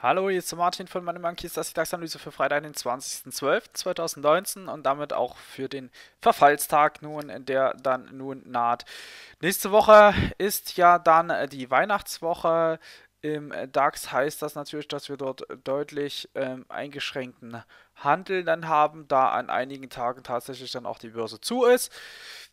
Hallo, hier ist Martin von Money Monkeys, das ist die DAX-Analyse für Freitag, den 20.12.2019 und damit auch für den Verfallstag nun, der dann nun naht. Nächste Woche ist ja dann die Weihnachtswoche. Im DAX heißt das natürlich, dass wir dort deutlich ähm, eingeschränkten Handel dann haben, da an einigen Tagen tatsächlich dann auch die Börse zu ist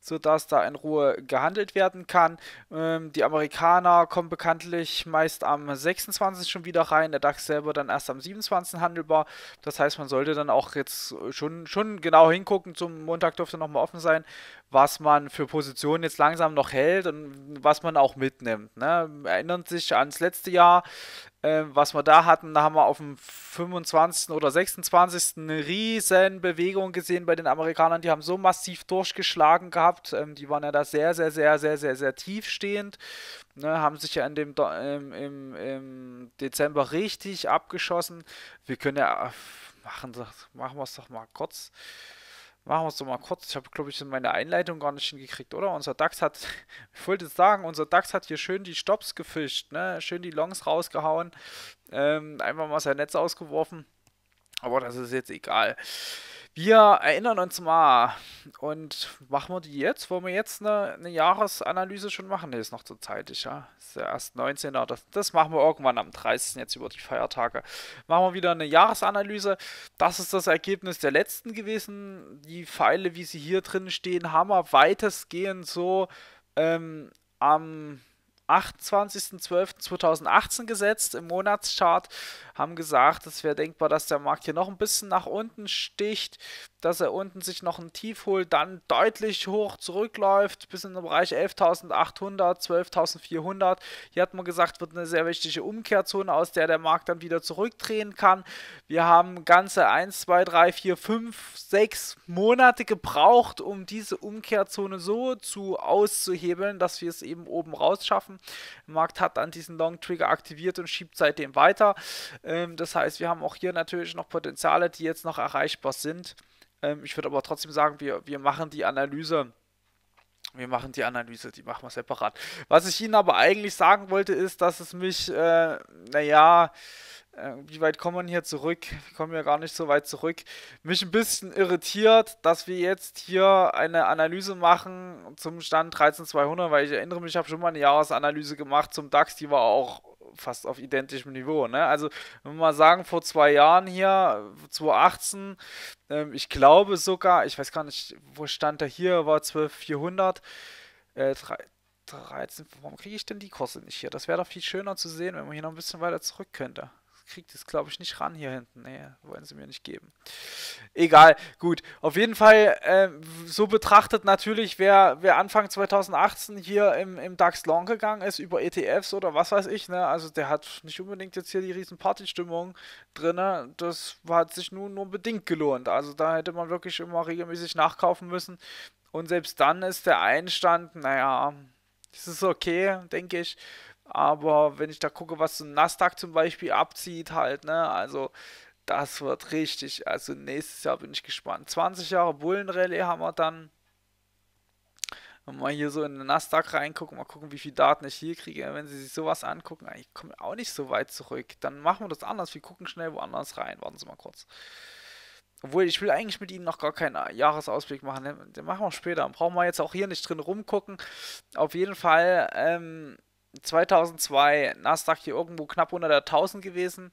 sodass da in Ruhe gehandelt werden kann. Ähm, die Amerikaner kommen bekanntlich meist am 26. schon wieder rein, der DAX selber dann erst am 27. handelbar. Das heißt, man sollte dann auch jetzt schon, schon genau hingucken, zum Montag dürfte nochmal offen sein, was man für Positionen jetzt langsam noch hält und was man auch mitnimmt. Ne? Erinnern sich ans letzte Jahr, ähm, was wir da hatten, da haben wir auf dem 25. oder 26. eine riesen Bewegung gesehen bei den Amerikanern. Die haben so massiv durchgeschlagen gehabt. Ähm, die waren ja da sehr, sehr, sehr, sehr, sehr, sehr tief stehend. Ne, haben sich ja in dem im, im, im Dezember richtig abgeschossen. Wir können ja machen, machen wir es doch mal kurz machen wir es doch mal kurz. Ich habe, glaube ich, in meiner Einleitung gar nicht hingekriegt, oder? Unser DAX hat, ich wollte sagen, unser DAX hat hier schön die Stops gefischt, ne? Schön die Longs rausgehauen. Ähm, einfach mal sein Netz ausgeworfen. Aber das ist jetzt egal. Wir erinnern uns mal und machen wir die jetzt? Wollen wir jetzt eine, eine Jahresanalyse schon machen? Ne, ist noch zu zeitig, ja. Ist ja erst 19. Das, das machen wir irgendwann am 30. jetzt über die Feiertage. Machen wir wieder eine Jahresanalyse. Das ist das Ergebnis der letzten gewesen. Die Pfeile, wie sie hier drin stehen, haben wir weitestgehend so ähm, am 28.12.2018 gesetzt im Monatschart, haben gesagt, es wäre denkbar, dass der Markt hier noch ein bisschen nach unten sticht dass er unten sich noch ein Tief holt, dann deutlich hoch zurückläuft, bis in den Bereich 11.800, 12.400. Hier hat man gesagt, wird eine sehr wichtige Umkehrzone, aus der der Markt dann wieder zurückdrehen kann. Wir haben ganze 1, 2, 3, 4, 5, 6 Monate gebraucht, um diese Umkehrzone so zu auszuhebeln, dass wir es eben oben raus schaffen. Der Markt hat dann diesen Long Trigger aktiviert und schiebt seitdem weiter. Ähm, das heißt, wir haben auch hier natürlich noch Potenziale, die jetzt noch erreichbar sind. Ähm, ich würde aber trotzdem sagen, wir, wir machen die Analyse. Wir machen die Analyse, die machen wir separat. Was ich Ihnen aber eigentlich sagen wollte, ist, dass es mich, äh, naja, äh, wie weit kommen wir hier zurück? Wir kommen ja gar nicht so weit zurück. Mich ein bisschen irritiert, dass wir jetzt hier eine Analyse machen zum Stand 13200, weil ich erinnere mich, ich habe schon mal eine Jahresanalyse gemacht zum DAX, die war auch fast auf identischem Niveau. Ne? Also, wenn wir mal sagen, vor zwei Jahren hier, 2018, ähm, ich glaube sogar, ich weiß gar nicht, wo stand er hier, war 12400, äh, 13, warum kriege ich denn die Kurse nicht hier? Das wäre doch viel schöner zu sehen, wenn man hier noch ein bisschen weiter zurück könnte kriegt es, glaube ich, nicht ran hier hinten. Nee, wollen sie mir nicht geben. Egal, gut. Auf jeden Fall, äh, so betrachtet natürlich, wer, wer Anfang 2018 hier im, im DAX long gegangen ist, über ETFs oder was weiß ich, ne? Also der hat nicht unbedingt jetzt hier die riesen Partystimmung drin. Ne? Das hat sich nun nur bedingt gelohnt. Also da hätte man wirklich immer regelmäßig nachkaufen müssen. Und selbst dann ist der Einstand, naja, das ist okay, denke ich. Aber wenn ich da gucke, was so ein Nasdaq zum Beispiel abzieht, halt, ne, also das wird richtig. Also nächstes Jahr bin ich gespannt. 20 Jahre Bullenrallye haben wir dann. Und mal hier so in den Nasdaq reingucken, mal gucken, wie viel Daten ich hier kriege. Wenn Sie sich sowas angucken, ich komme auch nicht so weit zurück. Dann machen wir das anders. Wir gucken schnell woanders rein. Warten Sie mal kurz. Obwohl, ich will eigentlich mit Ihnen noch gar keinen Jahresausblick machen. Den, machen wir später. Brauchen wir jetzt auch hier nicht drin rumgucken. Auf jeden Fall, ähm, 2002 Nasdaq hier irgendwo knapp unter der 1000 gewesen.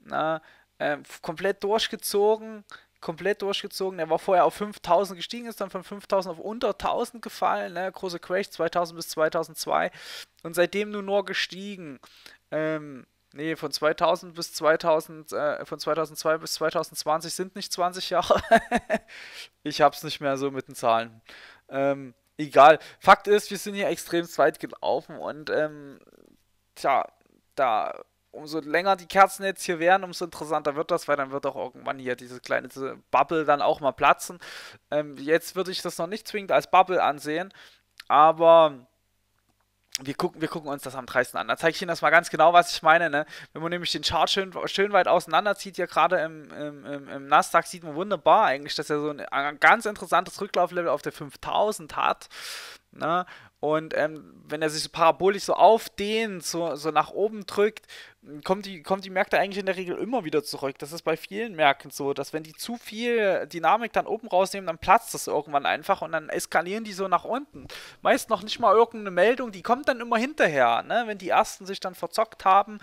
Na, ne? äh, komplett durchgezogen, komplett durchgezogen. Er war vorher auf 5000 gestiegen, ist dann von 5000 auf unter 1000 gefallen. Ne? Große Crash 2000 bis 2002 und seitdem nur nur gestiegen. Ähm, nee, von 2000 bis 2000, äh, von 2002 bis 2020 sind nicht 20 Jahre. ich hab's nicht mehr so mit den Zahlen. Ähm, egal. Fakt ist, wir sind hier extrem weit gelaufen und ähm, tja, da umso länger die Kerzen jetzt hier wären, umso interessanter wird das, weil dann wird auch irgendwann hier diese kleine diese Bubble dann auch mal platzen. Ähm, jetzt würde ich das noch nicht zwingend als Bubble ansehen, aber wir gucken, wir gucken uns das am 30. an. Da zeige ich Ihnen das mal ganz genau, was ich meine. Ne? Wenn man nämlich den Chart schön, schön weit auseinanderzieht, hier gerade im, im, im, Nasdaq, sieht man wunderbar eigentlich, dass er so ein, ein ganz interessantes Rücklauflevel auf der 5000 hat. Ne? Und ähm, wenn er sich so parabolisch so aufdehnt, so, so nach oben drückt kommt die, kommt die Märkte eigentlich in der Regel immer wieder zurück. Das ist bei vielen Märkten so, dass wenn die zu viel Dynamik dann oben rausnehmen, dann platzt das irgendwann einfach und dann eskalieren die so nach unten. Meist noch nicht mal irgendeine Meldung, die kommt dann immer hinterher, ne? wenn die ersten sich dann verzockt haben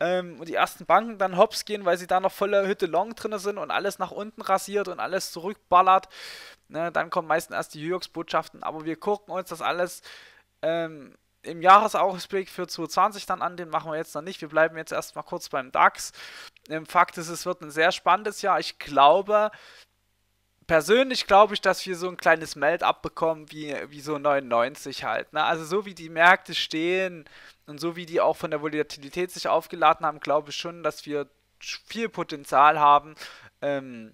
ähm, und die ersten Banken dann hops gehen, weil sie da noch volle Hütte Long drin sind und alles nach unten rasiert und alles zurückballert. Ne? Dann kommen meistens erst die Höchstbotschaften, aber wir gucken uns das alles ähm, im Jahresausblick für 2020 dann an, den machen wir jetzt noch nicht. Wir bleiben jetzt erstmal kurz beim DAX. Im ähm, Fakt ist, es wird ein sehr spannendes Jahr. Ich glaube, persönlich glaube ich, dass wir so ein kleines Melt-up bekommen, wie, wie so 99 halt. Ne? Also so wie die Märkte stehen und so wie die auch von der Volatilität sich aufgeladen haben, glaube ich schon, dass wir viel Potenzial haben. Ähm,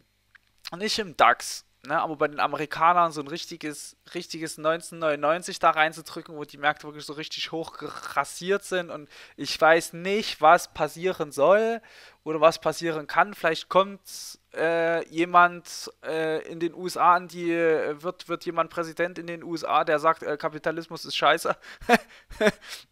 nicht im DAX Ne, aber bei den Amerikanern so ein richtiges, richtiges 1999 da reinzudrücken, wo die Märkte wirklich so richtig hoch rasiert sind und ich weiß nicht, was passieren soll oder was passieren kann. Vielleicht kommt äh, jemand äh, in den USA an die, wird, wird jemand Präsident in den USA, der sagt, äh, Kapitalismus ist scheiße.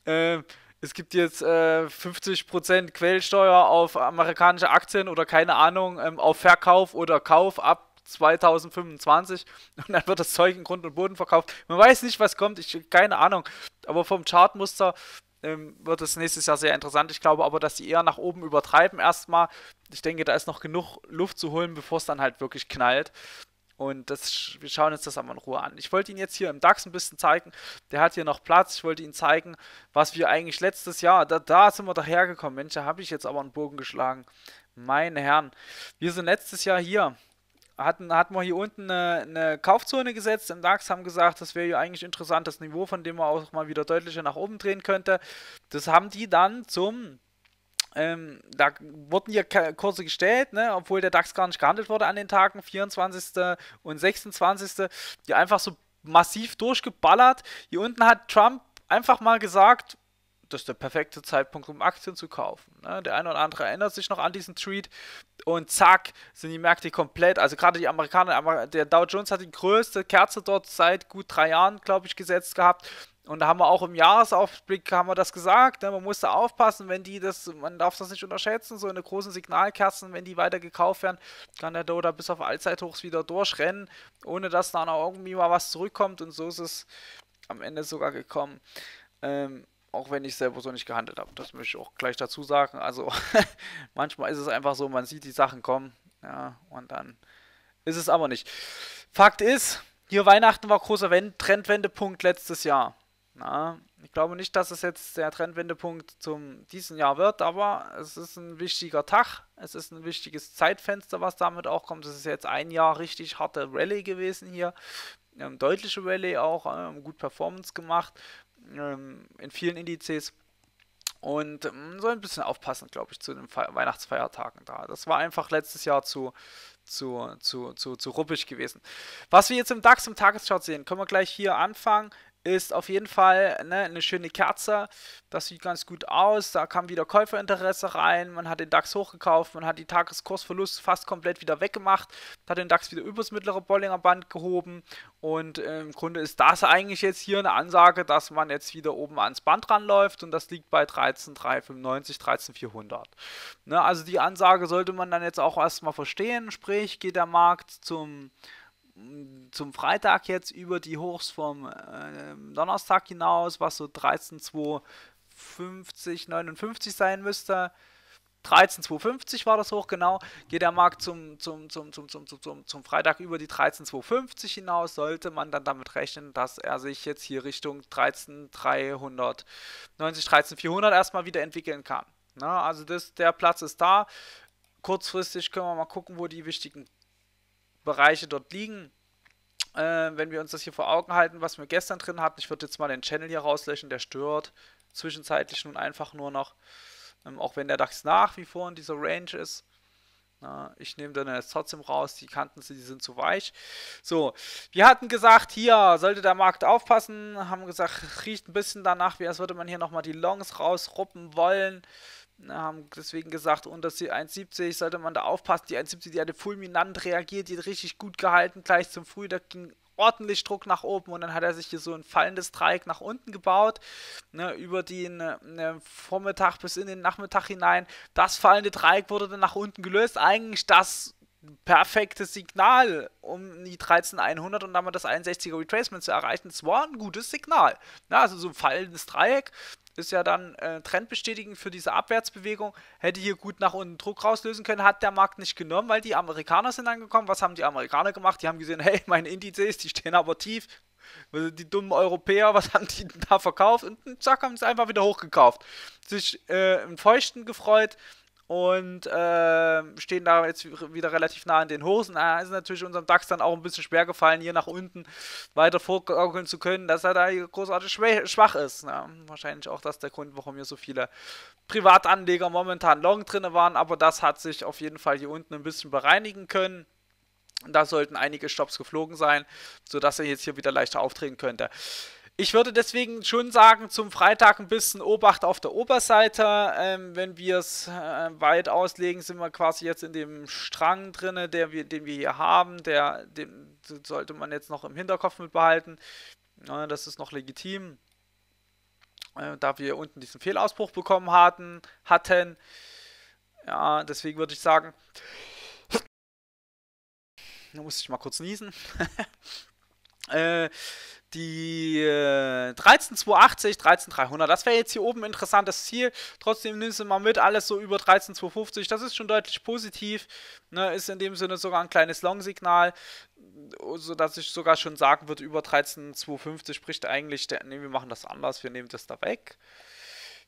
Ähm, es gibt jetzt äh, 50% Quellsteuer auf amerikanische Aktien oder keine Ahnung, ähm, auf Verkauf oder Kauf ab 2025 und dann wird das Zeug in Grund und Boden verkauft. Man weiß nicht, was kommt, ich keine Ahnung. Aber vom Chartmuster ähm, wird es nächstes Jahr sehr interessant. Ich glaube aber, dass sie eher nach oben übertreiben erstmal. Ich denke, da ist noch genug Luft zu holen, bevor es dann halt wirklich knallt. Und das, wir schauen uns das aber in Ruhe an. Ich wollte ihn jetzt hier im DAX ein bisschen zeigen. Der hat hier noch Platz. Ich wollte ihn zeigen, was wir eigentlich letztes Jahr, da, da sind wir dahergekommen. Mensch, da habe ich jetzt aber einen Bogen geschlagen. Meine Herren, wir sind letztes Jahr hier hatten, hatten wir hier unten eine, eine Kaufzone gesetzt im DAX, haben gesagt, das wäre ja eigentlich interessant, das Niveau, von dem man auch mal wieder deutlicher nach oben drehen könnte. Das haben die dann zum ähm, da wurden ja Kurse gestellt, ne, obwohl der DAX gar nicht gehandelt wurde an den Tagen 24. und 26. Die einfach so massiv durchgeballert. Hier unten hat Trump einfach mal gesagt, das ist der perfekte Zeitpunkt, um Aktien zu kaufen. Ne? Der eine oder andere erinnert sich noch an diesen Tweet und zack, sind die Märkte komplett, also gerade die Amerikaner, der Dow Jones hat die größte Kerze dort seit gut drei Jahren, glaube ich, gesetzt gehabt. Und da haben wir auch im Jahresaufblick haben wir das gesagt, ne? man muss da aufpassen, wenn die das, man darf das nicht unterschätzen, so eine großen Signalkerzen, wenn die weiter gekauft werden, kann der Dow da bis auf Allzeithochs wieder durchrennen, ohne dass da noch irgendwie mal was zurückkommt und so ist es am Ende sogar gekommen. Ähm, auch wenn ich selber so nicht gehandelt habe. Das möchte ich auch gleich dazu sagen. Also manchmal ist es einfach so, man sieht die Sachen kommen, ja, und dann ist es aber nicht. Fakt ist, hier Weihnachten war großer Trendwendepunkt letztes Jahr. Na, ich glaube nicht, dass es jetzt der Trendwendepunkt zum diesen Jahr wird, aber es ist ein wichtiger Tag, es ist ein wichtiges Zeitfenster, was damit auch kommt. Es ist jetzt ein Jahr richtig harte Rallye gewesen hier, ähm, deutliche Rallye auch, äh, gut Performance gemacht. Ähm, in vielen Indizes. Und ähm, soll ein bisschen aufpassen, glaube ich, zu den Fe Weihnachtsfeiertagen da. Das war einfach letztes Jahr zu, zu, zu, zu, zu ruppig gewesen. Was wir jetzt im DAX im Tagesschart sehen, können wir gleich hier anfangen. Ist auf jeden Fall ne, eine schöne Kerze. Das sieht ganz gut aus. Da kam wieder Käuferinteresse rein. Man hat den DAX hochgekauft. Man hat die Tageskursverlust fast komplett wieder weggemacht. Hat den DAX wieder übers mittlere Bollinger Band gehoben. Und äh, im Grunde ist das eigentlich jetzt hier eine Ansage, dass man jetzt wieder oben ans Band ranläuft. Und das liegt bei 13,395, 13,400. Ne, also die Ansage sollte man dann jetzt auch erstmal verstehen. Sprich, geht der Markt zum zum Freitag jetzt über die Hochs vom äh, Donnerstag hinaus, was so 13,250, sein müsste. 13,250 war das hoch, genau. Geht der Markt zum, zum, zum, zum, zum, zum, zum, zum Freitag über die 13,250 hinaus, sollte man dann damit rechnen, dass er sich jetzt hier Richtung 13,390, 13,400 erstmal wieder entwickeln kann. Na, also das, der Platz ist da. Kurzfristig können wir mal gucken, wo die wichtigen Bereiche dort liegen. Äh, wenn wir uns das hier vor Augen halten, was wir gestern drin hatten, ich würde jetzt mal den Channel hier rauslöschen, der stört zwischenzeitlich nun einfach nur noch, ähm, auch wenn der DAX nach wie vor in dieser Range ist. Na, ich nehme dann jetzt trotzdem raus, die Kanten die sind zu weich. So, wir hatten gesagt, hier sollte der Markt aufpassen, haben gesagt, riecht ein bisschen danach, wie als würde man hier nochmal die Longs rausruppen wollen haben deswegen gesagt, unter 1,70 sollte man da aufpassen. Die 1,70, die hatte fulminant reagiert, die hat richtig gut gehalten, gleich zum Früh, da ging ordentlich Druck nach oben und dann hat er sich hier so ein fallendes Dreieck nach unten gebaut, ne, über den äh, ne, Vormittag bis in den Nachmittag hinein. Das fallende Dreieck wurde dann nach unten gelöst. Eigentlich das perfekte Signal, um die 13100 und damit das 61er Retracement zu erreichen. Es war ein gutes Signal. Ne, also so ein fallendes Dreieck, ist ja dann äh, Trend für diese Abwärtsbewegung. Hätte hier gut nach unten Druck rauslösen können, hat der Markt nicht genommen, weil die Amerikaner sind angekommen. Was haben die Amerikaner gemacht? Die haben gesehen, hey, meine Indizes, die stehen aber tief. Die dummen Europäer, was haben die denn da verkauft? Und zack, haben sie einfach wieder hochgekauft. Sich äh, im Feuchten gefreut, und äh, stehen da jetzt wieder relativ nah an den Hosen. Da ah, ist natürlich unserem DAX dann auch ein bisschen schwer gefallen, hier nach unten weiter vorgaukeln zu können, dass er da großartig schwach ist. Ja, ne? wahrscheinlich auch das der Grund, warum hier so viele Privatanleger momentan long drin waren, aber das hat sich auf jeden Fall hier unten ein bisschen bereinigen können. Da sollten einige Stops geflogen sein, sodass er jetzt hier wieder leichter auftreten könnte. Ich würde deswegen schon sagen, zum Freitag ein bisschen Obacht auf der Oberseite. Ähm, wenn wir es äh, weit auslegen, sind wir quasi jetzt in dem Strang drinne, der wir, den wir hier haben. Der, den sollte man jetzt noch im Hinterkopf mit behalten. Ja, das ist noch legitim. Äh, da wir unten diesen Fehlausbruch bekommen hatten, hatten. Ja, deswegen würde ich sagen. da musste ich mal kurz niesen. äh, die äh, 13280, 13300, das wäre jetzt hier oben interessantes Ziel. Trotzdem nimmst du mal mit, alles so über 13250, das ist schon deutlich positiv. Ne, ist in dem Sinne sogar ein kleines Long-Signal, sodass ich sogar schon sagen würde, über 13250 spricht eigentlich, der, Ne, wir machen das anders, wir nehmen das da weg.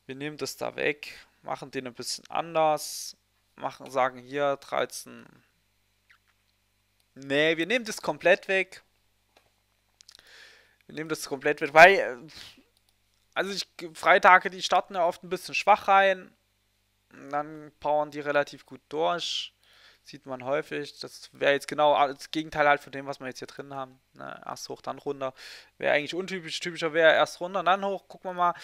Wir nehmen das da weg, machen den ein bisschen anders, machen, sagen hier 13. Ne, wir nehmen das komplett weg wir nehmen das komplett mit, weil. Äh, also ich, Freitage, die starten ja oft ein bisschen schwach rein. Dann powern die relativ gut durch. Sieht man häufig. Das wäre jetzt genau das Gegenteil halt von dem, was wir jetzt hier drin haben. Ne? Erst hoch, dann runter. Wäre eigentlich untypisch. Typischer wäre erst runter, dann hoch. Gucken wir mal.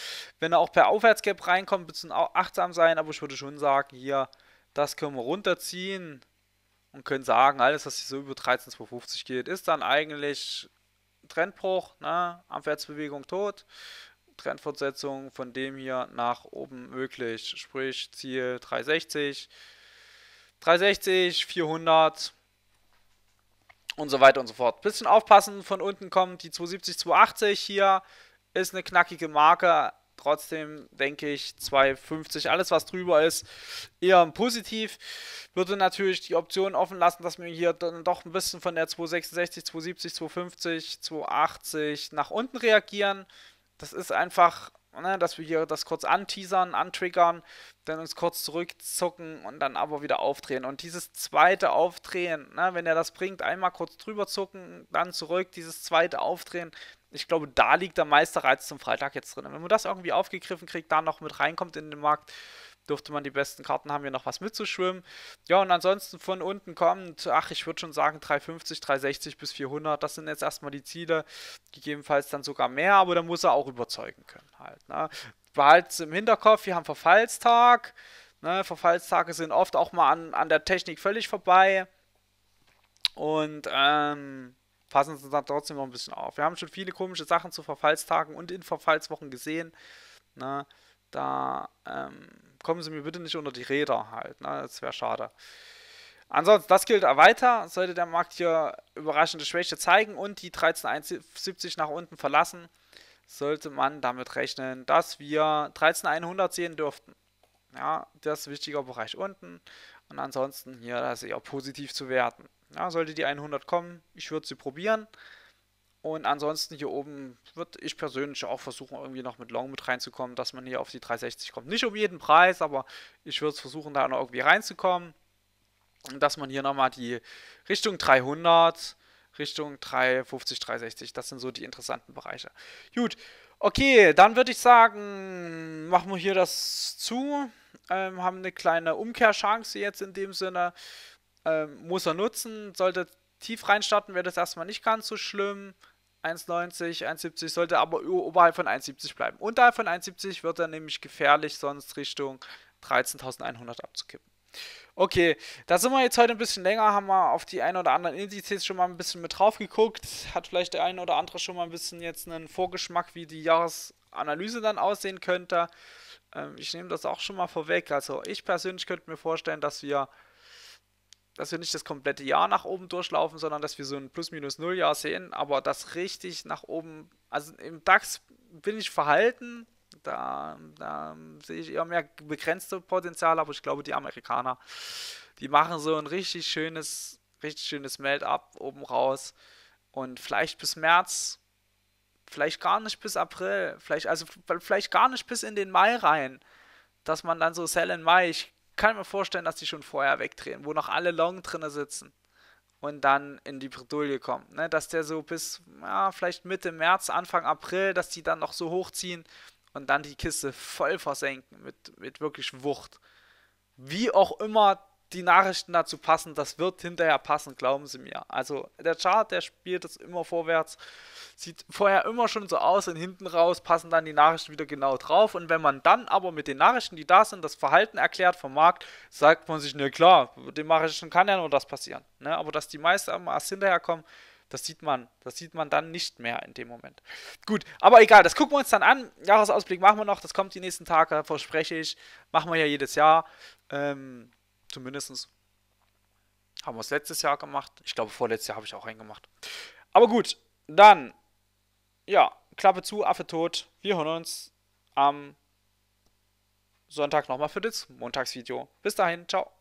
Wenn er auch per Aufwärtsgap reinkommt, ein bisschen achtsam sein. Aber ich würde schon sagen, hier, das können wir runterziehen und können sagen, alles, was hier so über 13,250 geht, ist dann eigentlich Trendbruch, ne? Abwärtsbewegung tot. Trendfortsetzung von dem hier nach oben möglich. Sprich Ziel 360, 360, 400 und so weiter und so fort. Bisschen aufpassen, von unten kommt die 270, 280 hier. Ist eine knackige Marke, Trotzdem denke ich 2,50, alles was drüber ist, eher positiv. Würde natürlich die Option offen lassen, dass wir hier dann doch ein bisschen von der 266, 270, 250, 280 nach unten reagieren. Das ist einfach, ne, dass wir hier das kurz anteasern, antriggern, dann uns kurz zurückzucken und dann aber wieder aufdrehen. Und dieses zweite Aufdrehen, ne, wenn er das bringt, einmal kurz drüber zucken, dann zurück, dieses zweite Aufdrehen, ich glaube, da liegt der Meisterreiz zum Freitag jetzt drin. wenn man das irgendwie aufgegriffen kriegt, da noch mit reinkommt in den Markt, dürfte man die besten Karten haben, hier noch was mitzuschwimmen. Ja, und ansonsten von unten kommt, ach, ich würde schon sagen 350, 360 bis 400, das sind jetzt erstmal die Ziele, gegebenenfalls dann sogar mehr, aber da muss er auch überzeugen können halt. Ne? Behaltet im Hinterkopf, wir haben Verfallstag, ne? Verfallstage sind oft auch mal an, an der Technik völlig vorbei und ähm, passen sie dann trotzdem noch ein bisschen auf. Wir haben schon viele komische Sachen zu Verfallstagen und in Verfallswochen gesehen. Ne? Da ähm, kommen sie mir bitte nicht unter die Räder halt. Ne? Das wäre schade. Ansonsten, das gilt weiter. Sollte der Markt hier überraschende Schwäche zeigen und die 13,71 nach unten verlassen, sollte man damit rechnen, dass wir 13,100 sehen dürften. Ja, das ist ein wichtiger Bereich unten. Und ansonsten hier das ist eher positiv zu werten. Ja, sollte die 100 kommen, ich würde sie probieren. Und ansonsten hier oben würde ich persönlich auch versuchen, irgendwie noch mit Long mit reinzukommen, dass man hier auf die 360 kommt. Nicht um jeden Preis, aber ich würde versuchen, da noch irgendwie reinzukommen. Und dass man hier nochmal die Richtung 300, Richtung 350, 360, das sind so die interessanten Bereiche. Gut, okay, dann würde ich sagen, machen wir hier das zu. Ähm, haben eine kleine Umkehrchance jetzt in dem Sinne. Ähm, muss er nutzen, sollte tief reinstarten, wäre das erstmal nicht ganz so schlimm. 1,90, 1,70 sollte aber oberhalb von 1,70 bleiben. Unterhalb von 1,70 wird er nämlich gefährlich, sonst Richtung 13.100 abzukippen. Okay, da sind wir jetzt heute ein bisschen länger, haben wir auf die ein oder anderen Indizes schon mal ein bisschen mit drauf geguckt. Hat vielleicht der eine oder andere schon mal ein bisschen jetzt einen Vorgeschmack, wie die Jahresanalyse dann aussehen könnte. Ähm, ich nehme das auch schon mal vorweg. Also ich persönlich könnte mir vorstellen, dass wir dass wir nicht das komplette Jahr nach oben durchlaufen, sondern dass wir so ein Plus-Minus-Null-Jahr sehen, aber das richtig nach oben, also im DAX bin ich verhalten, da, da sehe ich eher mehr begrenzte Potenziale, aber ich glaube, die Amerikaner, die machen so ein richtig schönes, richtig schönes Melt-up oben raus und vielleicht bis März, vielleicht gar nicht bis April, vielleicht, also vielleicht gar nicht bis in den Mai rein, dass man dann so Sell in Mai, ich kann mir vorstellen, dass die schon vorher wegdrehen, wo noch alle Long drinne sitzen und dann in die Bredouille kommen. Ne? Dass der so bis ja, vielleicht Mitte März, Anfang April, dass die dann noch so hochziehen und dann die Kiste voll versenken mit, mit wirklich Wucht. Wie auch immer die Nachrichten dazu passen, das wird hinterher passen, glauben Sie mir. Also der Chart, der spielt das immer vorwärts sieht vorher immer schon so aus und hinten raus passen dann die Nachrichten wieder genau drauf. Und wenn man dann aber mit den Nachrichten, die da sind, das Verhalten erklärt vom Markt, sagt man sich, na ne, klar, mit den Nachrichten kann ja nur das passieren. Ne? Aber dass die meisten erst hinterherkommen, das sieht man, das sieht man dann nicht mehr in dem Moment. Gut, aber egal, das gucken wir uns dann an. Jahresausblick machen wir noch, das kommt die nächsten Tage, verspreche ich. Machen wir ja jedes Jahr. Ähm, zumindest haben wir es letztes Jahr gemacht. Ich glaube, vorletztes Jahr habe ich auch einen gemacht. Aber gut, dann ja, Klappe zu, Affe tot. Wir hören uns am Sonntag nochmal für das Montagsvideo. Bis dahin, ciao.